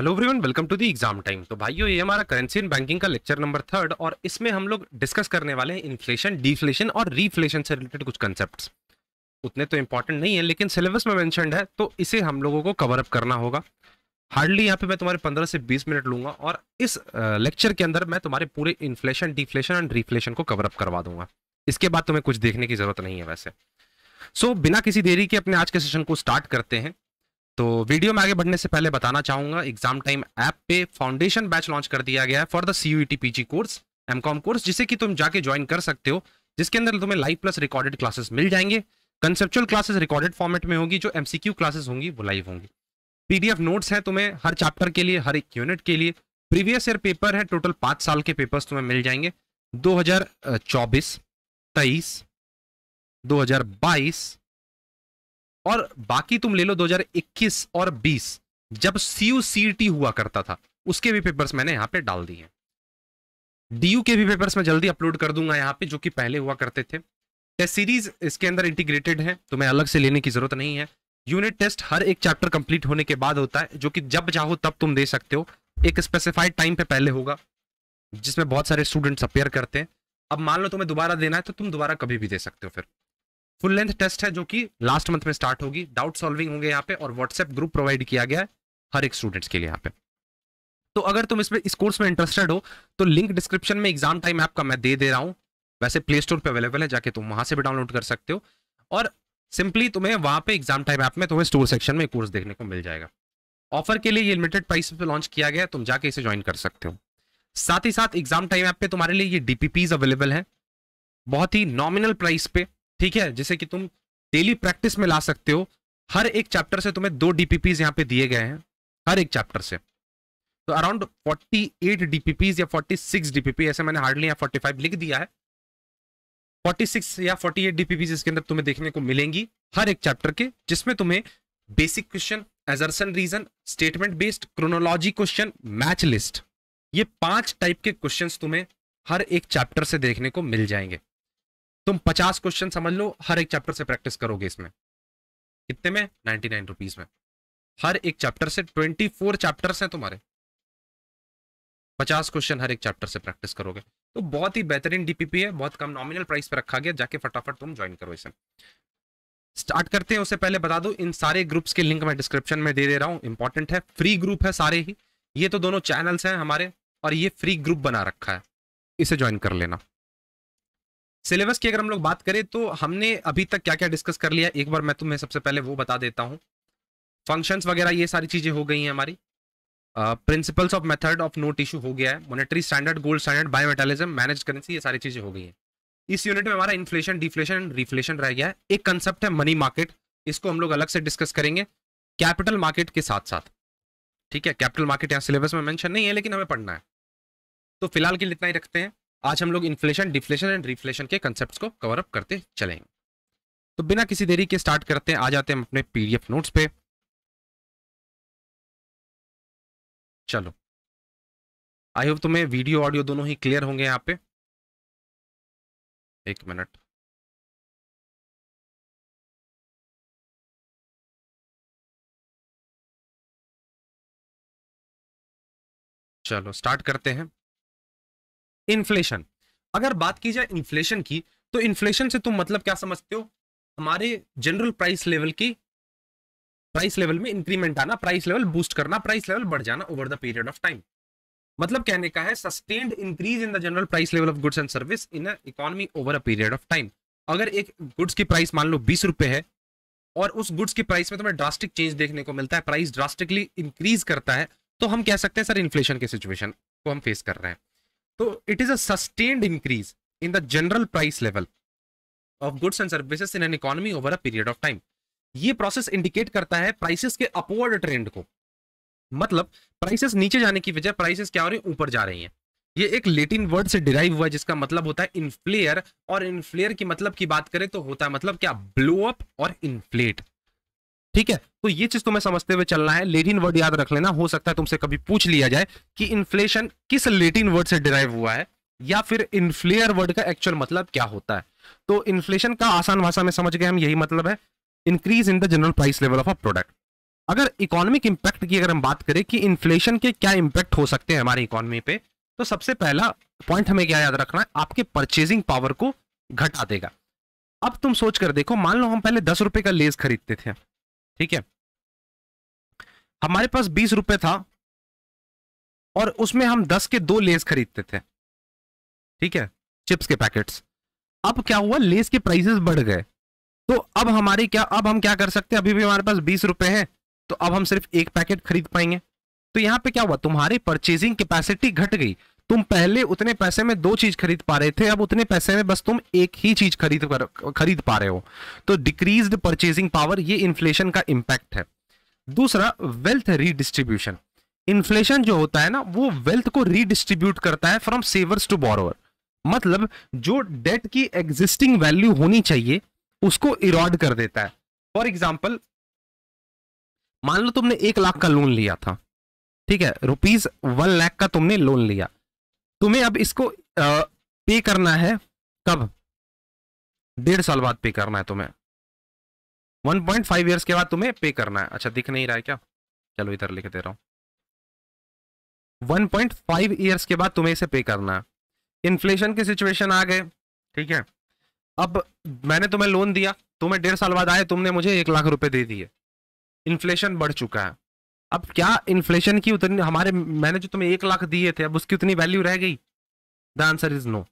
hello everyone welcome to the exam time तो भाइयों ये हमारा करेंसी एंड बैंकिंग का लेक्चर नंबर थर्ड और इसमें हम लोग डिस्कस करने वाले हैं इन्फ्लेशन डिफ्लेशन और रिफ्लेशन से रिलेटेड कुछ कंसेप्ट उतने तो इंपॉर्टेंट नहीं है लेकिन सिलेबस में मैंशनड है तो इसे हम लोगों को कवर अप करना होगा हार्डली यहाँ पे मैं तुम्हारे पंद्रह से बीस मिनट लूंगा और इस लेक्चर के अंदर मैं तुम्हारे पूरे इन्फ्लेशन डिफ्लेशन एंड रिफ्लेशन को कवर अप करवा दूंगा इसके बाद तुम्हें कुछ देखने की जरूरत नहीं है वैसे सो so, बिना किसी देरी के अपने आज के सेशन को स्टार्ट करते हैं तो वीडियो में आगे बढ़ने से पहले बताना चाहूंगा एग्जाम टाइम ऐप पे फाउंडेशन बैच लॉन्च कर दिया गया है for the C PG course MCom course जिसे कि तुम जाके ज्वाइन कर सकते हो जिसके अंदर तुम्हें लाइव प्लस रिकॉर्डेड क्लासेस मिल जाएंगे कंसेप्चुअल क्लासेस रिकॉर्डेड फॉर्मेट में होगी जो एमसीक्यू क्लासेस होंगी वो लाइव होंगी पीडीएफ नोट्स हैं तुम्हें हर चैप्टर के लिए हर एक यूनिट के लिए प्रीवियस ईयर पेपर है टोटल पांच साल के पेपर्स तुम्हें मिल जाएंगे 2024, 23, 2022, और बाकी तुम ले लो 2021 और 20 जब सी हुआ करता था उसके भी पेपर्स मैंने यहाँ पे डाल दिए यू के भी पेपर्स मैं जल्दी अपलोड कर दूंगा यहाँ पे जो कि पहले हुआ करते थे टेस्ट सीरीज इसके अंदर इंटीग्रेटेड है तो मैं अलग से लेने की जरूरत नहीं है यूनिट टेस्ट हर एक चैप्टर कंप्लीट होने के बाद होता है जो कि जब चाहो तब तुम दे सकते हो एक स्पेसिफाइड टाइम पे पहले होगा जिसमें बहुत सारे स्टूडेंट्स अपेयर करते हैं अब मान लो तुम्हें दोबारा देना है तो तुम दोबारा कभी भी दे सकते हो फिर फुल लेंथ टेस्ट है जो कि लास्ट मंथ में स्टार्ट होगी डाउट सॉल्विंग होंगे यहाँ पे और व्हाट्सएप ग्रुप प्रोवाइड किया गया है हर एक स्टूडेंट्स के लिए यहाँ पे तो अगर तुम इसमें इस कोर्स में इंटरेस्टेड हो तो लिंक डिस्क्रिप्शन में एग्जाम टाइम ऐप का मैं दे दे रहा हूँ वैसे प्ले स्टोर पर अवेलेबल है जाके तुम वहां से भी डाउनलोड कर सकते हो और सिंपली तुम्हें वहां पे एग्जाम टाइम ऐप में तुम्हें स्टोर सेक्शन में कोर्स देखने को मिल जाएगा ऑफर के लिए ये लिमिटेड प्राइस पे लॉन्च किया गया है तुम जाके इसे ज्वाइन कर सकते हो साथ ही साथ एग्जाम टाइम ऐप पे तुम्हारे लिए ये डीपीपीज अवेलेबल है बहुत ही नॉमिनल प्राइस पे ठीक है जैसे कि तुम डेली प्रैक्टिस में ला सकते हो हर एक चैप्टर से तुम्हें दो डीपीपीज यहाँ पे दिए गए हैं हर एक चैप्टर से तो अराउंड 48 डीपीपीज या 46 डीपीपी ऐसे मैंने हार्डली यहाँ 45 लिख दिया है 46 या 48 डीपीपीज इसके अंदर तुम्हें देखने को मिलेंगी हर एक चैप्टर के जिसमें तुम्हें basic question assertion reason statement based chronology question match list ये पांच टाइप के क्वेश्चन तुम्हें हर एक चैप्टर से देखने को मिल जाएंगे तुम पचास क्वेश्चन समझ लो हर एक चैप्टर से प्रैक्टिस करोगे इसमें कितने में नाइनटी नाइन रुपीज में हर एक चैप्टर से ट्वेंटी फोर चैप्टर हैं तुम्हारे पचास क्वेश्चन हर एक चैप्टर से प्रैक्टिस करोगे तो बहुत ही बेहतरीन डीपीपी है बहुत कम नॉमिनल प्राइस पर रखा गया जाके फटाफट तुम ज्वाइन करो इसे स्टार्ट करते हैं उससे पहले बता दो इन सारे ग्रुप्स के लिंक मैं डिस्क्रिप्शन में दे दे रहा हूँ इंपॉर्टेंट है फ्री ग्रुप है सारे ही ये तो दोनों चैनल्स हैं हमारे और ये फ्री ग्रुप बना रखा है इसे ज्वाइन कर लेना सिलेबस की अगर हम लोग बात करें तो हमने अभी तक क्या क्या डिस्कस कर लिया एक बार मैं तुम्हें सबसे पहले वो बता देता हूँ फंक्शंस वगैरह ये सारी चीज़ें हो गई हैं हमारी principles of method of note issue हो गया है monetary standard gold standard bimetallism manage currency ये सारी चीज़ें हो गई हैं इस यूनिट में हमारा इन्फ्लेशन डिफ्लेशन एंड रिफ्लेशन रह गया है एक कंसेप्ट है मनी मार्केट इसको हम लोग अलग से डिस्कस करेंगे कैपिटल मार्केट के साथ साथ ठीक है कैपिटल मार्केट यहाँ सिलेबस में मैंशन नहीं है लेकिन हमें पढ़ना है तो फिलहाल के लिए इतना ही रखते हैं आज हम लोग इन्फ्लेशन डिफ्लेशन एंड रिफ्लेशन के कंसेप्ट को कवरअप करते चलेंगे तो बिना किसी देरी के स्टार्ट करते हैं आ जाते हैं अपने पीडीएफ नोट्स पे चलो आई होप तुम्हें वीडियो ऑडियो दोनों ही क्लियर होंगे यहाँ पे एक मिनट चलो स्टार्ट करते हैं इन्फ्लेशन अगर बात की जाए इन्फ्लेशन की तो इन्फ्लेशन से तुम मतलब क्या समझते हो हमारे जनरल प्राइस लेवल की प्राइस लेवल में इंक्रीमेंट आना प्राइस लेवल बूस्ट करना प्राइस लेवल बढ़ जाना over the period of time मतलब कहने का है sustained increase in the general price level of goods and service in economy over a period of time अगर एक गुड्स की प्राइस मान लो बीस रुपए है और उस गुड्स की प्राइस में तुम्हें ड्रास्टिक चेंज देखने को मिलता है प्राइस ड्रास्टिकली इंक्रीज करता है तो हम कह सकते हैं सर इन्फ्लेशन के सिचुएशन को हम फेस कर रहे हैं तो it is a sustained increase in the general price level of goods and services in an economy over a period of ये प्रोसेस इंडिकेट करता है प्राइसेस के अपवर्ड ट्रेंड को मतलब प्राइसेस नीचे जाने की वजह प्राइसेस क्या हो रही है ऊपर जा रही हैं ये एक लेटिन वर्ड से डिराइव हुआ है जिसका मतलब होता है इन्फ्लेयर और इन्फ्लेयर की मतलब की बात करें तो होता है मतलब क्या ब्लो अप और इन्फ्लेट ठीक है तो ये चीज तुम्हें समझते हुए चलना है लेटिन वर्ड याद रख लेना हो सकता है तुमसे कभी पूछ लिया जाए कि इन्फ्लेशन किस लेटिन वर्ड से डिराइव हुआ है या फिर इन्फ्लेयर वर्ड का एक्चुअल मतलब क्या होता है तो इन्फ्लेशन का आसान भाषा में समझ गए हम यही मतलब है increase in the general price level of a product अगर इकोनॉमिक इंपैक्ट की अगर हम बात करें कि इन्फ्लेशन के क्या इंपैक्ट हो सकते हैं हमारी इकोनॉमी पे तो सबसे पहला पॉइंट हमें क्या याद रखना है आपके परचेजिंग पावर को घटा देगा अब तुम सोच कर देखो मान लो हम पहले दस रुपए का लेस खरीदते थे ठीक है हमारे पास बीस रुपए था और उसमें हम दस के दो लेस खरीदते थे ठीक है चिप्स के पैकेट्स अब क्या हुआ लेस के प्राइसेस बढ़ गए तो अब हमारे क्या अब हम क्या कर सकते हैं अभी भी हमारे पास बीस रुपए है तो अब हम सिर्फ एक पैकेट खरीद पाएंगे तो यहां पे क्या हुआ तुम्हारी परचेजिंग कैपेसिटी घट गई तुम पहले उतने पैसे में दो चीज खरीद पा रहे थे अब उतने पैसे में बस तुम एक ही चीज खरीद कर, खरीद पा रहे हो तो डिक्रीज परचेजिंग पावर ये इन्फ्लेशन का इंपैक्ट है दूसरा वेल्थ रीडिस्ट्रीब्यूशन इन्फ्लेशन जो होता है ना वो वेल्थ को रीडिस्ट्रीब्यूट करता है फ्रॉम सेवर्स टू बोरोवर मतलब जो डेट की एग्जिस्टिंग वैल्यू होनी चाहिए उसको इरॉड कर देता है फॉर एग्जाम्पल मान लो तुमने एक लाख का लोन लिया था ठीक है रुपीज वन लाख का तुमने लोन लिया तुम्हें अब इसको पे करना है कब डेढ़ साल बाद पे करना है तुम्हें वन पॉइंट फाइव ईयर्स के बाद तुम्हें पे करना है अच्छा दिख नहीं रहा है क्या चलो इधर लिख दे रहा हूं वन पॉइंट फाइव ईयर्स के बाद तुम्हें इसे पे करना है इन्फ्लेशन की सिचुएशन आ गए ठीक है अब मैंने तुम्हें लोन दिया तुम्हें डेढ़ साल बाद आए तुमने मुझे एक लाख रुपए दे दिए इन्फ्लेशन बढ़ चुका है अब क्या इन्फ्लेशन की उतनी हमारे मैंने जो तुम्हें एक लाख दिए थे अब उसकी उतनी वैल्यू रह गई द आंसर इज नो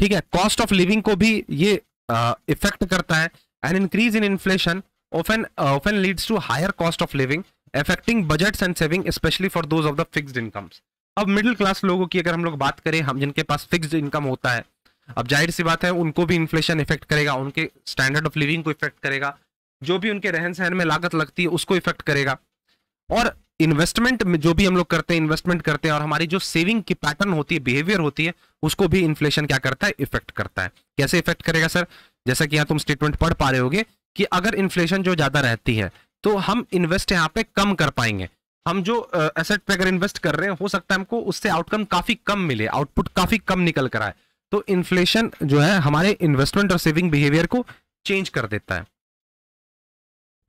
ठीक है कॉस्ट ऑफ लिविंग को भी ये इफेक्ट करता है an increase in inflation often often leads to higher cost of living affecting budgets and saving specially for those of the fixed incomes अब middle class लोगों की अगर हम लोग बात करें हम जिनके पास फिक्स इनकम होता है अब जाहिर सी बात है उनको भी इन्फ्लेशन इफेक्ट करेगा उनके स्टैंडर्ड ऑफ लिविंग को इफेक्ट करेगा जो भी उनके रहन सहन में लागत लगती है उसको इफेक्ट करेगा और इन्वेस्टमेंट में जो भी हम लोग करते हैं इन्वेस्टमेंट करते हैं और हमारी जो सेविंग की पैटर्न होती है बिहेवियर होती है उसको भी इन्फ्लेशन क्या करता है इफेक्ट करता है कैसे इफेक्ट करेगा सर जैसा कि यहाँ तुम स्टेटमेंट पढ़ पा रहे होगे कि अगर इन्फ्लेशन जो ज़्यादा रहती है तो हम इन्वेस्ट यहाँ पे कम कर पाएंगे हम जो एसेट पे अगर इन्वेस्ट कर रहे हैं हो सकता है हमको उससे आउटकम काफ़ी कम मिले आउटपुट काफ़ी कम निकल कर आए तो इन्फ्लेशन जो है हमारे इन्वेस्टमेंट और सेविंग बिहेवियर को चेंज कर देता है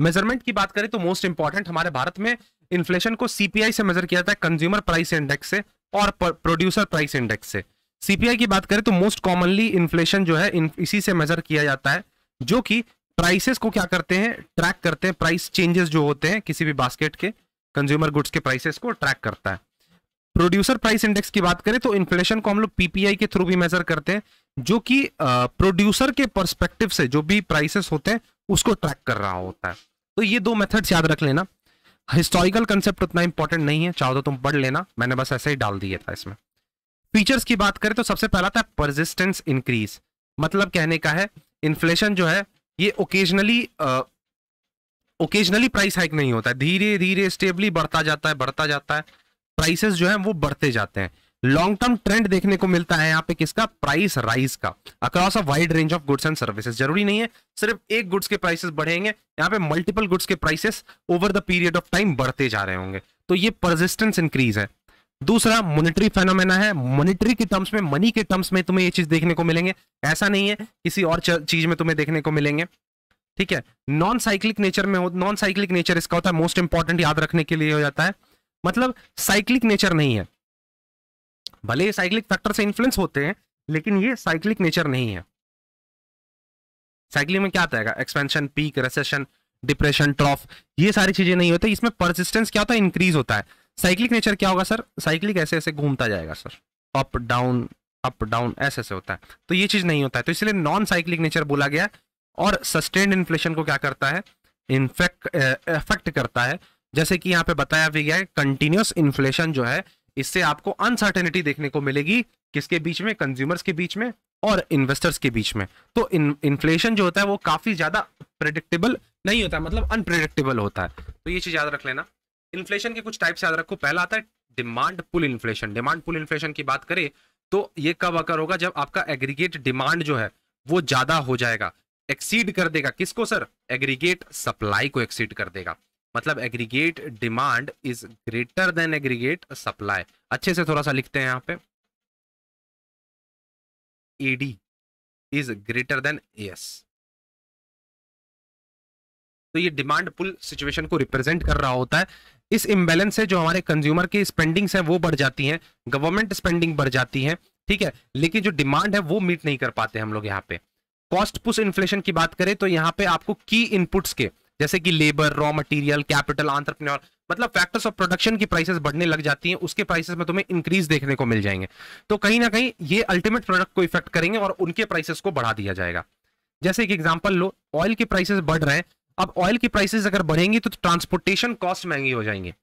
मेजरमेंट की बात करें तो मोस्ट इंपॉर्टेंट हमारे भारत में इन्फ्लेशन को सीपीआई से मेजर किया जाता है कंज्यूमर प्राइस इंडेक्स से और प्रोड्यूसर प्राइस इंडेक्स से सीपीआई की बात करें तो मोस्ट कॉमनली इन्फ्लेशन जो है इसी से मेजर किया जाता है जो कि प्राइसेस को क्या करते हैं ट्रैक करते हैं प्राइस चेंजेस जो होते हैं किसी भी बास्केट के कंज्यूमर गुड्स के प्राइसेस को ट्रैक करता है प्रोड्यूसर प्राइस इंडेक्स की बात करें तो इन्फ्लेशन को हम लोग पीपीआई के थ्रू भी मेजर करते हैं जो कि प्रोड्यूसर के परस्पेक्टिव से जो भी प्राइसेस होते हैं उसको ट्रैक कर रहा होता है तो ये दो मेथड्स याद रख लेना हिस्टोरिकल कंसेप्ट उतना इंपॉर्टेंट नहीं है चाहो तो तुम पढ़ लेना मैंने बस ऐसे ही डाल दिया था इसमें फीचर्स की बात करें तो सबसे पहला था परसिस्टेंस इंक्रीज मतलब कहने का है इन्फ्लेशन जो है ये ओकेजनली ओकेजनली प्राइस हाइक नहीं होता है धीरे धीरे स्टेबली बढ़ता जाता है बढ़ता जाता है प्राइसेस जो है वो बढ़ते जाते हैं लॉन्ग टर्म ट्रेंड देखने को मिलता है यहाँ पे किसका प्राइस राइज का across a wide range of goods and services जरूरी नहीं है सिर्फ एक गुड्स के प्राइसेस बढ़ेंगे यहाँ पे मल्टीपल गुड्स के prices over the period of time बढ़ते जा रहे होंगे तो ये परजिस्टेंस इंक्रीज है दूसरा मोनिटरी फेनोमेना है मोनिटरी के टर्म्स में मनी के टर्म्स में तुम्हें ये चीज देखने को मिलेंगे ऐसा नहीं है किसी और चीज में तुम्हें देखने को मिलेंगे ठीक है नॉन साइक्लिक नेचर में नॉन साइक्लिक नेचर इसका होता है मोस्ट इंपॉर्टेंट याद रखने के लिए हो जाता है मतलब साइक्लिक नेचर नहीं है भले ये साइक्लिक फैक्टर से इन्फ्लुएंस होते हैं लेकिन ये साइक्लिक नेचर नहीं है साइक्लिंग में क्या आता है expansion peak recession depression trough ये सारी चीजें नहीं होती इसमें परसिस्टेंस क्या होता है इंक्रीज होता है साइक्लिक नेचर क्या होगा सर साइक्लिक ऐसे ऐसे घूमता जाएगा sir up down up down ऐसे ऐसे होता है तो ये चीज नहीं होता है तो इसलिए नॉन साइक्लिक नेचर बोला गया और सस्टेन्ड इन्फ्लेशन को क्या करता है इनफेक्ट इफेक्ट eh, करता है जैसे कि यहाँ पे बताया भी गया है कंटिन्यूस इन्फ्लेशन जो है इससे आपको अनसर्टेनिटी देखने को मिलेगी किसके बीच में कंज्यूमर्स के बीच में और इन्वेस्टर्स के बीच में तो इन्फ्लेशन जो होता है वो काफी ज्यादा प्रिडिक्टेबल नहीं होता मतलब अनप्रिडिक्टेबल होता है तो ये चीज याद रख लेना इन्फ्लेशन के कुछ टाइप्स याद रखो पहला आता है demand pull inflation demand pull inflation की बात करें तो ये कब अकर होगा जब आपका एग्रीगेट डिमांड जो है वो ज्यादा हो जाएगा एक्सीड कर देगा किसको सर एग्रीगेट सप्लाई को एक्सीड कर देगा मतलब aggregate demand is greater than aggregate supply अच्छे से थोड़ा सा लिखते हैं यहाँ पे AD is greater than S तो ये डिमांड पुल सिचुएशन को रिप्रेजेंट कर रहा होता है इस इम्बेलेंस से जो हमारे कंज्यूमर की स्पेंडिंग्स हैं वो बढ़ जाती हैं गवर्नमेंट स्पेंडिंग बढ़ जाती है ठीक है लेकिन जो डिमांड है वो मीट नहीं कर पाते हम लोग यहाँ पे कॉस्ट पुश इन्फ्लेशन की बात करें तो यहाँ पे आपको की इनपुट्स के जैसे कि labour raw material capital entrepreneur मतलब फैक्टर्स ऑफ प्रोडक्शन की प्राइसेस बढ़ने लग जाती हैं उसके प्राइसेस में तुम्हें इंक्रीज देखने को मिल जाएंगे तो कहीं ना कहीं ये अल्टीमेट प्रोडक्ट को इफेक्ट करेंगे और उनके प्राइसेस को बढ़ा दिया जाएगा जैसे एक एग्जाम्पल लो ऑयल के प्राइसेस बढ़ रहे हैं अब ऑयल की प्राइसेस अगर बढ़ेंगी तो ट्रांसपोर्टेशन कॉस्ट महंगी हो जाएंगे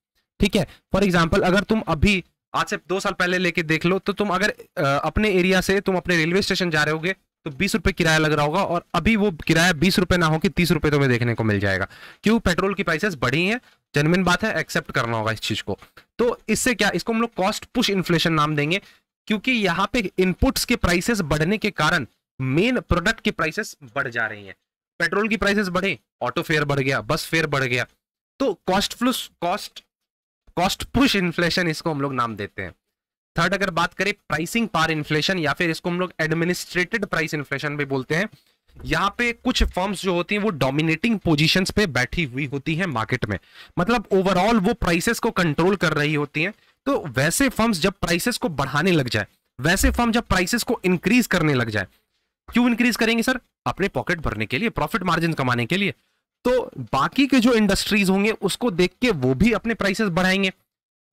ठीक है फॉर एग्जाम्पल अगर तुम अभी आज से दो साल पहले लेके देख लो तो तुम अगर अपने एरिया से तुम अपने रेलवे स्टेशन जा रहे होगे तो बीस रुपए किराया लग रहा होगा और अभी वो किराया बीस रुपए ना होगी तीस रुपए तो हमें देखने को मिल जाएगा क्यों पेट्रोल की प्राइसेस बढ़ी हैं जनमिन बात है एक्सेप्ट करना होगा इस चीज़ को तो इससे क्या इसको हम लोग कॉस्ट पुश इन्फ्लेशन नाम देंगे क्योंकि यहाँ पे इनपुट्स के प्राइसेस बढ़ने के कारण मेन प्रोडक्ट की प्राइसेस बढ़ जा रही है पेट्रोल की प्राइसेस बढ़े ऑटो फेयर बढ़ गया बस फेयर बढ़ गया तो cost plus cost cost push inflation इसको हम लोग नाम देते हैं थर्ड अगर बात करें प्राइसिंग पार इन्फ्लेशन या फिर इसको हम लोग एडमिनिस्ट्रेटेड प्राइस इन्फ्लेशन भी बोलते हैं यहाँ पे कुछ फर्म्स जो होती हैं वो डोमिनेटिंग पोजीशंस पे बैठी हुई होती हैं मार्केट में मतलब ओवरऑल वो प्राइसेस को कंट्रोल कर रही होती हैं तो वैसे फर्म्स जब प्राइसेस को बढ़ाने लग जाए वैसे फर्म जब प्राइसेस को इंक्रीज करने लग जाए क्यों इंक्रीज करेंगे सर अपने पॉकेट भरने के लिए प्रॉफिट मार्जिन कमाने के लिए तो बाकी के जो इंडस्ट्रीज होंगे उसको देख के वो भी अपने प्राइसेस बढ़ाएंगे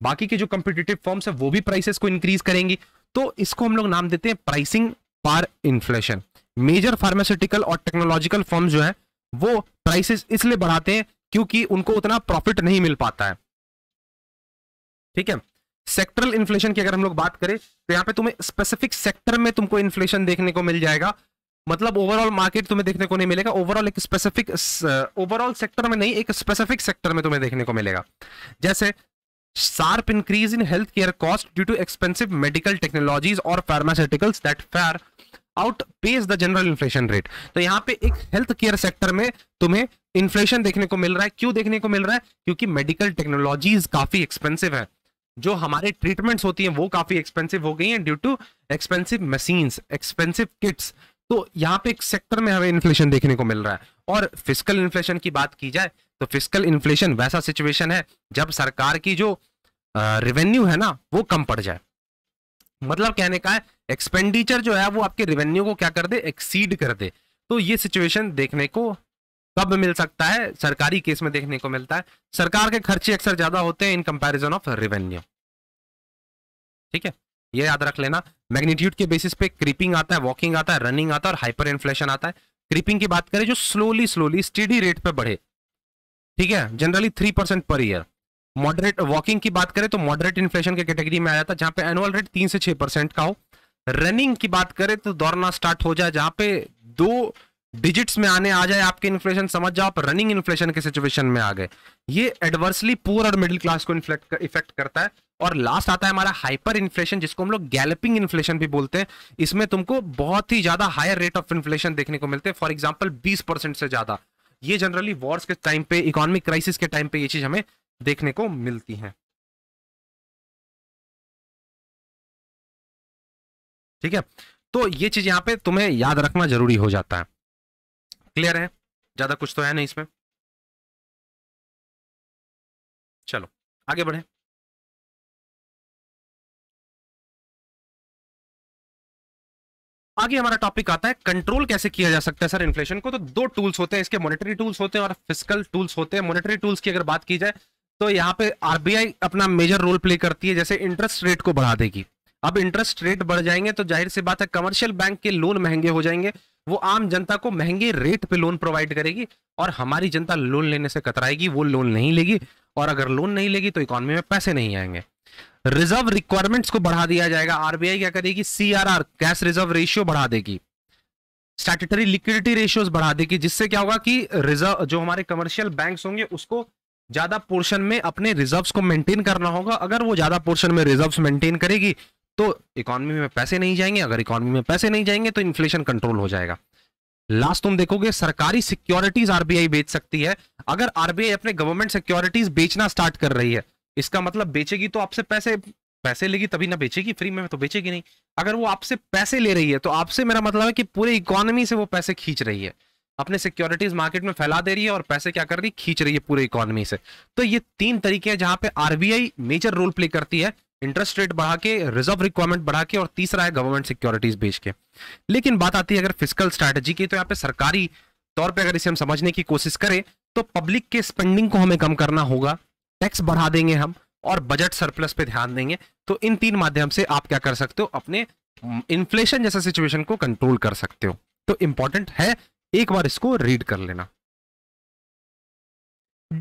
बाकी के जो कंपिटेटिव फॉर्म्स है वो भी प्राइसेस को इंक्रीज करेंगी तो इसको हम लोग नाम देते हैं pricing power inflation major pharmaceutical और टेक्नोलॉजिकल फॉर्म जो है वो प्राइसेस इसलिए बढ़ाते हैं क्योंकि उनको उतना प्रॉफिट नहीं मिल पाता है ठीक है सेक्टरल इन्फ्लेशन की अगर हम लोग बात करें तो यहां पे तुम्हें स्पेसिफिक सेक्टर में तुमको इन्फ्लेशन देखने को मिल जाएगा मतलब ओवरऑल मार्केट तुम्हें देखने को नहीं मिलेगा ओवरऑल एक स्पेसिफिक ओवरऑल सेक्टर में नहीं एक स्पेसिफिक सेक्टर में तुम्हें देखने को मिलेगा जैसे sharp increase in healthcare cost due to expensive medical technologies or pharmaceuticals that fare outpace the general inflation rate तो यहाँ पे एक हेल्थ केयर सेक्टर में तुम्हें इन्फ्लेशन देखने को मिल रहा है क्यों देखने को मिल रहा है क्योंकि मेडिकल टेक्नोलॉजीज काफी एक्सपेंसिव है जो हमारे ट्रीटमेंट्स होती हैं वो काफी एक्सपेंसिव हो गई हैं due to expensive machines expensive kits तो यहाँ पे एक सेक्टर में हमें इन्फ्लेशन देखने को मिल रहा है और फिजिकल इन्फ्लेशन की बात की जाए तो फिजिकल इन्फ्लेशन वैसा सिचुएशन है जब सरकार की जो रेवेन्यू है ना वो कम पड़ जाए मतलब कहने का है एक्सपेंडिचर जो है वो आपके रेवेन्यू को क्या कर दे एक्सीड कर दे तो ये सिचुएशन देखने को कब मिल सकता है सरकारी केस में देखने को मिलता है सरकार के खर्चे अक्सर ज्यादा होते हैं इन कंपैरिजन ऑफ रेवेन्यू ठीक है ये याद रख लेना मैग्नीट्यूड के बेसिस पे क्रीपिंग आता है वॉकिंग आता है रनिंग आता है और हाइपर इन्फ्लेशन आता है क्रीपिंग की बात करें जो स्लोली स्लोली स्टेडी रेट पर बढ़े ठीक है generally three percent per year moderate walking की बात करें तो मॉडरेट इन्फ्लेशन के कैटेगरी में आ जाता है जहां पे एनुअल रेट तीन से छह परसेंट का हो रनिंग की बात करें तो दौड़ना स्टार्ट हो जाए जहां पे दो डिजिट्स में आने आ जाए आपके इन्फ्लेशन समझ जाओ आप रनिंग इन्फ्लेशन के सिचुएशन में आ गए ये एडवर्सली पुअर और मिडिल क्लास को इफेक्ट करता है और लास्ट आता है हमारा हाइपर इन्फ्लेशन जिसको हम लोग गैलपिंग इन्फ्लेशन भी बोलते हैं इसमें तुमको बहुत ही ज्यादा हायर रेट ऑफ इन्फ्लेशन देखने को मिलते हैं फॉर एग्जाम्पल बीस से ज्यादा ये जनरली वॉर्स के टाइम पे इकोनॉमिक क्राइसिस के टाइम पे ये चीज हमें देखने को मिलती है ठीक है तो ये चीज यहां पे तुम्हें याद रखना जरूरी हो जाता है क्लियर है ज्यादा कुछ तो है नहीं इसमें चलो आगे बढ़े आगे हमारा टॉपिक आता है कंट्रोल कैसे किया जा सकता है सर इन्फ्लेशन को तो दो टूल्स होते हैं इसके मॉनेटरी टूल्स होते हैं और फिजिकल टूल्स होते हैं मॉनेटरी टूल्स की अगर बात की जाए तो यहाँ पे आरबीआई अपना मेजर रोल प्ले करती है जैसे इंटरेस्ट रेट को बढ़ा देगी अब इंटरेस्ट रेट बढ़ जाएंगे तो जाहिर सी बात है कमर्शियल बैंक के लोन महंगे हो जाएंगे वो आम जनता को महंगे रेट पे लोन प्रोवाइड करेगी और हमारी जनता लोन लेने से कतराएगी वो लोन नहीं लेगी और अगर लोन नहीं लेगी तो इकोनॉमी में पैसे नहीं आएंगे रिजर्व रिक्वायरमेंट्स को बढ़ा दिया जाएगा आरबीआई क्या करेगी सीआरआर कैश रिजर्व रेशियो बढ़ा देगी स्टैट्यूटरी लिक्विडिटी रेशियोज बढ़ा देगी जिससे क्या होगा कि रिजर्व जो हमारे कमर्शियल बैंक होंगे उसको ज्यादा पोर्शन में अपने रिजर्व को मेंटेन करना होगा अगर वो ज्यादा पोर्शन में रिजर्व मेंटेन करेगी तो इकोनॉमी में पैसे नहीं जाएंगे अगर इकोनॉमी में पैसे नहीं जाएंगे तो इन्फ्लेशन कंट्रोल हो जाएगा लास्ट तुम देखोगे सरकारी सिक्योरिटीज आरबीआई बेच सकती है अगर आरबीआई अपने गवर्नमेंट सिक्योरिटीज बेचना स्टार्ट कर रही है इसका मतलब बेचेगी तो आपसे पैसे पैसे लेगी तभी ना बेचेगी फ्री में तो बेचेगी नहीं अगर वो आपसे पैसे ले रही है तो आपसे मेरा मतलब है कि पूरे इकोनॉमी से वो पैसे खींच रही है अपने सिक्योरिटीज मार्केट में फैला दे रही है और पैसे क्या कर रही है खींच रही है पूरे इकोनॉमी से तो ये तीन तरीके हैं जहां पे आरबीआई मेजर रोल प्ले करती है इंटरेस्ट रेट बढ़ा के रिजर्व रिक्वायरमेंट बढ़ा के और तीसरा है गवर्नमेंट सिक्योरिटीज बेच के लेकिन बात आती है अगर फिजिकल स्ट्रैटेजी की तो यहाँ पे सरकारी तौर पर अगर इसे हम समझने की कोशिश करें तो पब्लिक के स्पेंडिंग को हमें कम करना होगा टैक्स बढ़ा देंगे हम और बजट सरप्लस पे ध्यान देंगे तो इन तीन माध्यम से आप क्या कर सकते हो अपने इन्फ्लेशन जैसा सिचुएशन को कंट्रोल कर सकते हो तो इंपॉर्टेंट है एक बार इसको रीड कर लेना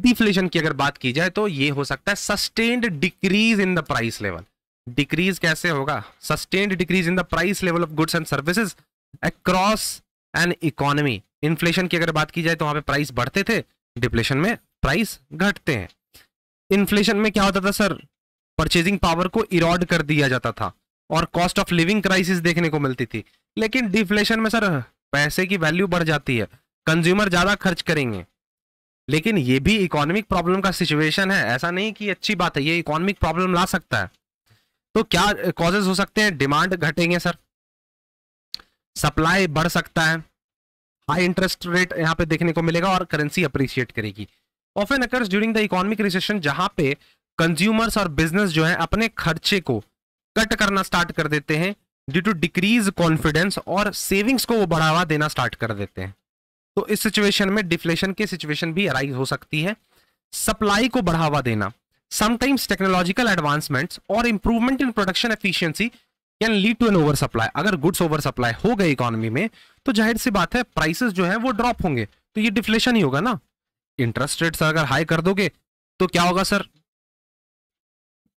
डिफ्लेशन की अगर बात की जाए तो ये हो सकता है sustained decrease in the price level decrease कैसे होगा sustained decrease in the price level of goods and services across an economy inflation की अगर बात की जाए तो वहां पे प्राइस बढ़ते थे डिप्लेशन में प्राइस घटते हैं इन्फ्लेशन में क्या होता था सर परचेजिंग पावर को इरोड कर दिया जाता था और कॉस्ट ऑफ लिविंग क्राइसिस देखने को मिलती थी लेकिन डिफ्लेशन में सर पैसे की वैल्यू बढ़ जाती है कंज्यूमर ज़्यादा खर्च करेंगे लेकिन ये भी इकोनॉमिक प्रॉब्लम का सिचुएशन है ऐसा नहीं कि अच्छी बात है ये इकोनॉमिक प्रॉब्लम ला सकता है तो क्या कॉजेज हो सकते हैं डिमांड घटेंगे सर सप्लाई बढ़ सकता है हाई इंटरेस्ट रेट यहाँ पे देखने को मिलेगा और करेंसी अप्रिशिएट करेगी often occurs during the economic recession जहां पे कंज्यूमर्स और बिजनेस जो है अपने खर्चे को कट करना स्टार्ट कर देते हैं ड्यू टू डिक्रीज कॉन्फिडेंस और सेविंग्स को वो बढ़ावा देना स्टार्ट कर देते हैं तो इस सिचुएशन में डिफ्लेशन की सिचुएशन भी अराइज हो सकती है सप्लाई को बढ़ावा देना समटाइम्स टेक्नोलॉजिकल एडवांसमेंट्स और improvement in production efficiency can lead to an over supply अगर गुड्स ओवर सप्लाई हो गए इकोनॉमी में तो जाहिर सी बात है प्राइसेस जो है वो ड्रॉप होंगे तो ये डिफ्लेशन ही होगा ना इंटरेस्ट रेट अगर हाई कर दोगे तो क्या होगा सर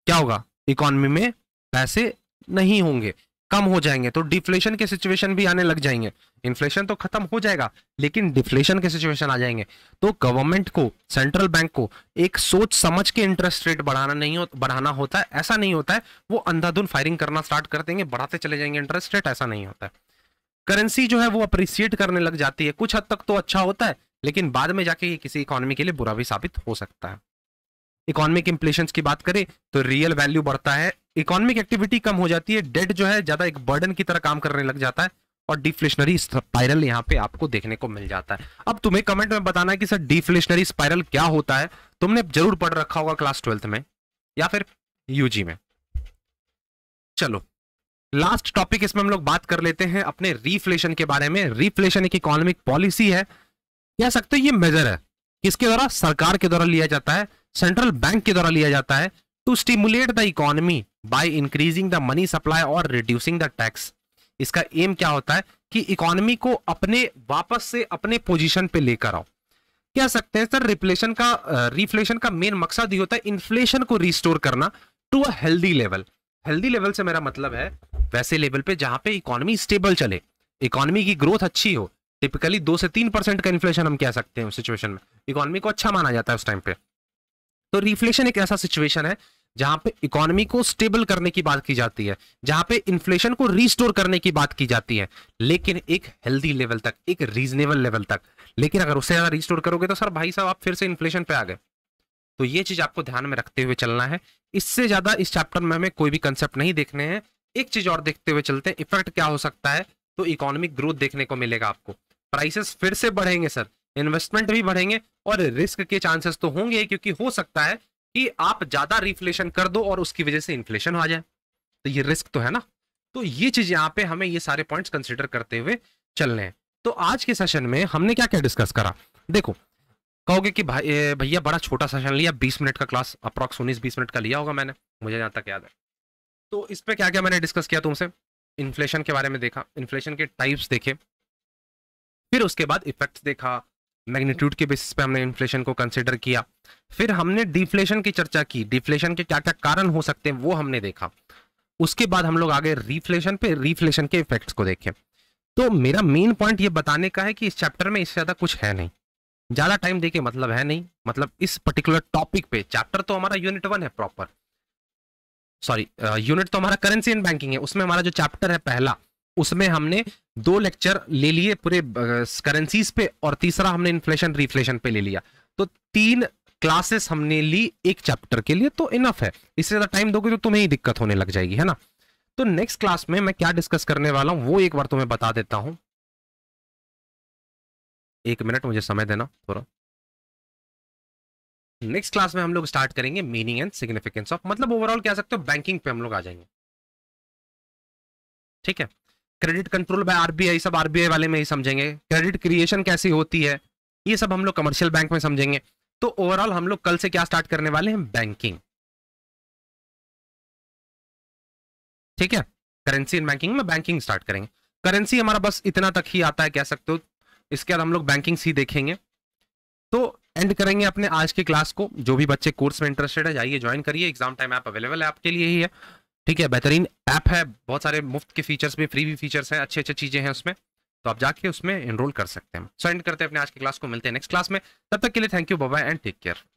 क्या होगा इकोनॉमी में पैसे नहीं होंगे कम हो जाएंगे तो डिफ्लेशन के सिचुएशन भी आने लग जाएंगे इन्फ्लेशन तो खत्म हो जाएगा लेकिन डिफ्लेशन के सिचुएशन आ जाएंगे तो गवर्नमेंट को सेंट्रल बैंक को एक सोच समझ के इंटरेस्ट रेट बढ़ाना नहीं हो बढ़ाना होता है ऐसा नहीं होता है वो अंधाधुन फायरिंग करना स्टार्ट कर देंगे बढ़ाते चले जाएंगे इंटरेस्ट रेट ऐसा नहीं होता है करेंसी जो है वो अप्रिसिएट करने लग जाती है कुछ हद तक तो अच्छा होता है लेकिन बाद में जाके ये किसी इकोनॉमी के लिए बुरा भी साबित हो सकता है इकोनॉमिक इंप्लेशन की बात करें तो रियल वैल्यू बढ़ता है इकोनॉमिक एक्टिविटी कम हो जाती है डेट जो है ज्यादा एक बर्डन की तरह काम करने लग जाता है और डिफ्लेशनरी स्पाइरल यहाँ पे आपको देखने को मिल जाता है अब तुम्हें कमेंट में बताना है कि सर डिफ्लेशनरी स्पाइरल क्या होता है तुमने जरूर पढ़ रखा होगा क्लास ट्वेल्थ में या फिर यूजी में चलो लास्ट टॉपिक इसमें हम लोग बात कर लेते हैं अपने रिफ्लेशन के बारे में रिफ्लेशन एक इकोनॉमिक पॉलिसी है कह सकते हो ये मेजर है किसके द्वारा सरकार के द्वारा लिया जाता है सेंट्रल बैंक के द्वारा लिया जाता है to stimulate the economy by increasing the money supply और रिड्यूसिंग द टैक्स इसका एम क्या होता है कि इकोनॉमी को अपने वापस से अपने पोजीशन पे लेकर आओ कह सकते हैं सर रिफ्लेशन का रिफ्लेशन का मेन मकसद ये होता है इन्फ्लेशन को रिस्टोर करना to a healthy level healthy level से मेरा मतलब है वैसे लेवल पे जहां पे इकोनॉमी स्टेबल चले इकोनॉमी की ग्रोथ अच्छी हो टिपिकली दो से तीन परसेंट का इन्फ्लेशन हम कह सकते हैं उस सिचुएशन में इकोनॉमी को अच्छा माना जाता है उस टाइम पे तो रिफ्लेशन एक ऐसा सिचुएशन है जहां पे इकोनॉमी को स्टेबल करने की बात की जाती है जहां पे इन्फ्लेशन को रिस्टोर करने की बात की जाती है लेकिन एक हेल्दी लेवल तक एक रीजनेबल लेवल तक लेकिन अगर उससे ज्यादा रिस्टोर करोगे तो सर भाई साहब आप फिर से इन्फ्लेशन पे आ गए तो ये चीज आपको ध्यान में रखते हुए चलना है इससे ज्यादा इस चैप्टर में हमें कोई भी कंसेप्ट नहीं देखने हैं एक चीज और देखते हुए चलते हैं इफेक्ट क्या हो सकता है तो इकोनॉमिक ग्रोथ देखने को मिलेगा आपको प्राइसेस फिर से बढ़ेंगे सर इन्वेस्टमेंट भी बढ़ेंगे और रिस्क के चांसेस तो होंगे क्योंकि हो सकता है कि आप ज्यादा रिफ्लेशन कर दो और उसकी वजह से इन्फ्लेशन आ जाए तो ये रिस्क तो है ना तो ये चीज यहाँ पे हमें ये सारे पॉइंट्स कंसिडर करते हुए चलने हैं तो आज के सेशन में हमने क्या क्या डिस्कस करा देखो कहोगे कि भाई भैया बड़ा छोटा सेशन लिया 20 मिनट का क्लास अप्रॉक्स उन्नीस बीस मिनट का लिया होगा मैंने मुझे यहाँ तक याद है तो इस पर क्या क्या मैंने डिस्कस किया तुमसे इन्फ्लेशन के बारे में देखा इन्फ्लेशन के टाइप्स देखे फिर उसके बाद इफेक्ट देखा मैग्नीट्यूड के बेसिस पे हमने इन्फ्लेशन को कंसिडर किया फिर हमने डिफ्लेशन की चर्चा की डिफ्लेशन के क्या क्या कारण हो सकते हैं वो हमने देखा उसके बाद हम लोग आगे रिफ्लेशन पे रिफ्लेशन के इफेक्ट्स को देखें तो मेरा मेन पॉइंट ये बताने का है कि इस चैप्टर में इससे ज़्यादा कुछ है नहीं ज़्यादा टाइम देके मतलब है नहीं मतलब इस पर्टिकुलर टॉपिक पे चैप्टर तो हमारा यूनिट वन है प्रॉपर सॉरी यूनिट तो हमारा करेंसी एंड बैंकिंग है उसमें हमारा जो चैप्टर है पहला उसमें हमने दो लेक्चर ले लिए पूरे करेंसीज पे और तीसरा हमने इन्फ्लेशन रिफ्लेशन पे ले लिया तो तीन क्लासेस हमने ली एक चैप्टर के लिए तो इनफ है इससे ज्यादा टाइम दोगे तो तुम्हें ही दिक्कत होने लग जाएगी है ना तो नेक्स्ट क्लास में मैं क्या डिस्कस करने वाला हूं वो एक बार तुम्हें बता देता हूं एक मिनट मुझे समय देना थोड़ा नेक्स्ट क्लास में हम लोग स्टार्ट करेंगे मीनिंग एंड सिग्निफिकेंस ऑफ मतलब ओवरऑल क्या सकते हो बैंकिंग पे हम लोग आ जाएंगे ठीक है क्रेडिट कंट्रोल बाय आरबीआई सब आरबीआई वाले में ही समझेंगे क्रेडिट क्रिएशन कैसी होती है ये सब हम लोग कमर्शियल बैंक में समझेंगे तो ओवरऑल हम लोग कल से क्या स्टार्ट करने वाले हैं बैंकिंग ठीक है करेंसी इन बैंकिंग में बैंकिंग स्टार्ट करेंगे करेंसी हमारा बस इतना तक ही आता है कह सकते हो इसके बाद हम लोग बैंकिंग सी देखेंगे तो एंड करेंगे अपने आज के क्लास को जो भी बच्चे कोर्स में इंटरेस्टेड है जाइए ज्वाइन करिए एग्जाम टाइम ऐप अवेलेबल है आपके लिए ही है ठीक है बेहतरीन ऐप है बहुत सारे मुफ्त के फीचर्स भी फ्री भी फीचर्स हैं अच्छे अच्छे चीज़ें हैं उसमें तो आप जाके उसमें इनरोल कर सकते हैं सो एंड करते हैं अपने आज की क्लास को मिलते हैं नेक्स्ट क्लास में तब तक के लिए thank you bye and take care